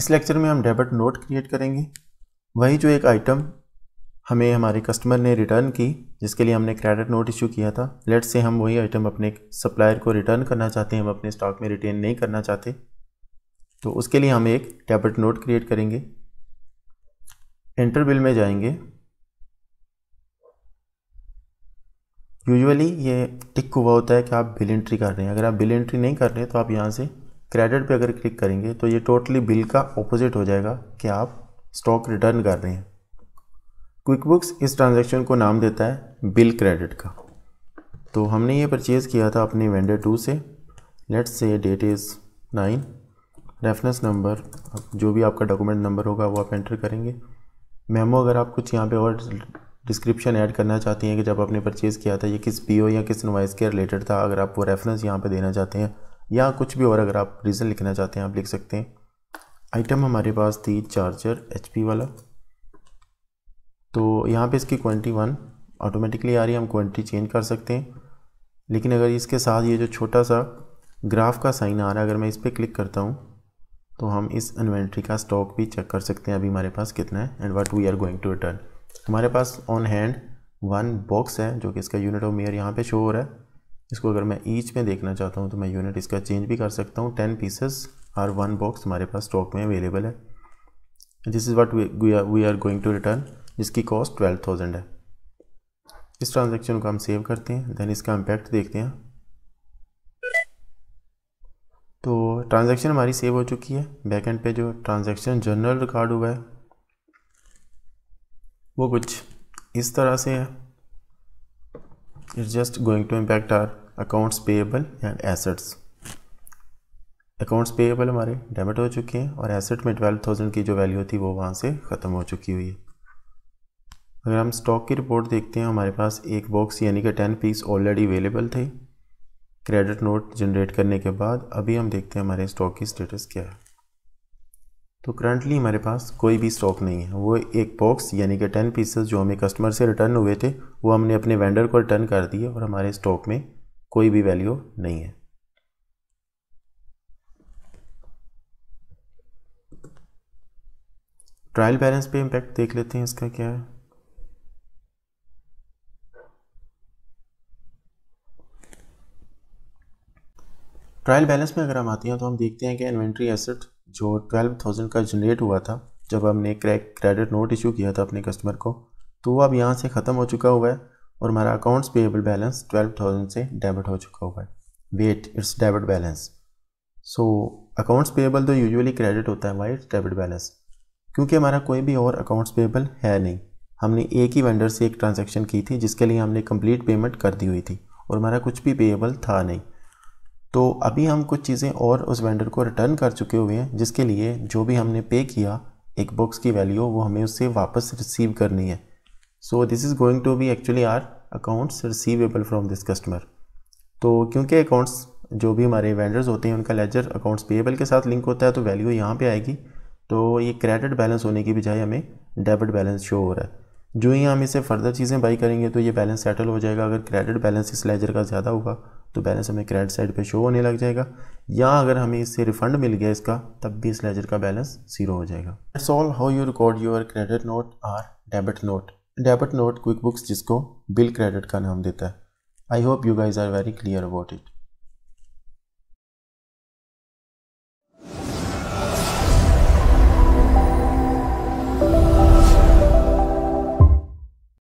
इस लेक्चर में हम डेबिट नोट क्रिएट करेंगे वही जो एक आइटम हमें हमारे कस्टमर ने रिटर्न की जिसके लिए हमने क्रेडिट नोट इशू किया था लेट से हम वही आइटम अपने सप्लायर को रिटर्न करना चाहते हैं हम अपने स्टॉक में रिटेन नहीं करना चाहते तो उसके लिए हम एक डेबिट नोट क्रिएट करेंगे इंटर बिल में जाएंगे यूजुअली ये टिक हुआ होता है कि आप बिल एंट्री कर रहे हैं अगर आप बिल एंट्री नहीं कर रहे तो आप यहाँ से क्रेडिट पे अगर क्लिक करेंगे तो ये टोटली बिल का ऑपोजिट हो जाएगा कि आप स्टॉक रिटर्न कर रहे हैं क्विक बुक्स इस ट्रांजेक्शन को नाम देता है बिल क्रेडिट का तो हमने ये परचेज़ किया था अपने वेंडर टू से let's say date is nine reference number जो भी आपका डॉक्यूमेंट नंबर होगा वो आप एंटर करेंगे मेमो अगर आप कुछ यहाँ पे और डिस्क्रिप्शन ऐड करना चाहते हैं कि जब आपने परचेज़ किया था ये किस पीओ या किस इन्वाइस के रिलेटेड था अगर आप वो रेफरेंस यहाँ पे देना चाहते हैं या कुछ भी और अगर आप रीज़न लिखना चाहते हैं आप लिख सकते हैं आइटम हमारे पास थी चार्जर एच वाला तो यहाँ पे इसकी क्वान्टी वन ऑटोमेटिकली आ रही है हम क्वान्टी चेंज कर सकते हैं लेकिन अगर इसके साथ ये जो छोटा सा ग्राफ का साइन आ रहा है अगर मैं इस पर क्लिक करता हूँ तो हम इस इन्वेंट्री का स्टॉक भी चेक कर सकते हैं अभी हमारे पास कितना है and what we are going to return हमारे पास ऑन हैंड वन बॉक्स है जो कि इसका यूनिट ऑफ मेयर यहाँ पे शो हो रहा है इसको अगर मैं ईच में देखना चाहता हूँ तो मैं यूनिट इसका चेंज भी कर सकता हूँ ten pieces or one box हमारे पास स्टॉक में अवेलेबल है this is what we are going to return जिसकी कॉस्ट ट्वेल्व थाउजेंड है इस ट्रांजेक्शन को हम सेव करते हैं देन इसका इम्पैक्ट देखते हैं तो ट्रांजेक्शन हमारी सेव हो चुकी है बैक एंड पे जो ट्रांजेक्शन जनरल रिकॉर्ड हुआ है वो कुछ इस तरह से है it's just going to impact our accounts payable and assets accounts payable हमारे डेबिट हो चुके हैं और एसेट में ट्वेल्व थाउजेंड की जो वैल्यू थी वो वहाँ से ख़त्म हो चुकी हुई है अगर हम स्टॉक की रिपोर्ट देखते हैं हमारे पास एक बॉक्स यानी कि टेन पीस ऑलरेडी अवेलेबल थे क्रेडिट नोट जनरेट करने के बाद अभी हम देखते हैं हमारे स्टॉक की स्टेटस क्या है तो करंटली हमारे पास कोई भी स्टॉक नहीं है वो एक बॉक्स यानी कि टेन पीसेस जो हमें कस्टमर से रिटर्न हुए थे वो हमने अपने वेंडर को रिटर्न कर दिए और हमारे स्टॉक में कोई भी वैल्यू नहीं है ट्रायल बैलेंस पे इंपैक्ट देख लेते हैं इसका क्या है ट्रायल बैलेंस में अगर हम आते हैं तो हम देखते हैं कि इन्वेंट्री एसेट जो 12,000 का जनरेट हुआ था जब हमने क्रैक क्रेडिट नोट इशू किया था अपने कस्टमर को तो वो अब यहाँ से ख़त्म हो चुका हुआ है और हमारा accounts payable balance twelve thousand से डेबिट हो चुका हुआ है wait it's debit balance so accounts payable तो यूजुअली क्रेडिट होता है वाई इट्स डेबिट बैलेंस क्योंकि हमारा कोई भी और अकाउंट्स पेएबल है नहीं हमने एक ही वेंडर से एक ट्रांजेक्शन की थी जिसके लिए हमने कम्प्लीट पेमेंट कर दी हुई थी और हमारा कुछ भी पेएबल था नहीं तो अभी हम कुछ चीज़ें और उस वेंडर को रिटर्न कर चुके हुए हैं जिसके लिए जो भी हमने पे किया एक बॉक्स की वैल्यू वो हमें उससे वापस रिसीव करनी है so this is going to be actually our accounts receivable from this customer तो क्योंकि अकाउंट्स जो भी हमारे वेंडर्स होते हैं उनका लेजर अकाउंट्स पेएबल के साथ लिंक होता है तो वैल्यू यहाँ पे आएगी तो ये क्रेडिट बैलेंस होने की बजाय हमें डेबिट बैलेंस शो हो रहा है जो ही हम इसे फर्दर चीज़ें बाई करेंगे तो ये बैलेंस सेटल हो जाएगा अगर क्रेडिट बैलेंस इस लेजर का ज़्यादा होगा तो बैलेंस हमें क्रेडिट साइड पे शो होने लग जाएगा या अगर हमें इससे रिफंड मिल गया इसका तब भी इस लेजर का बैलेंस जीरो हो जाएगा it's all how you record your credit note or debit note debit note QuickBooks जिसको बिल क्रेडिट का नाम देता है I hope you guys are very clear about it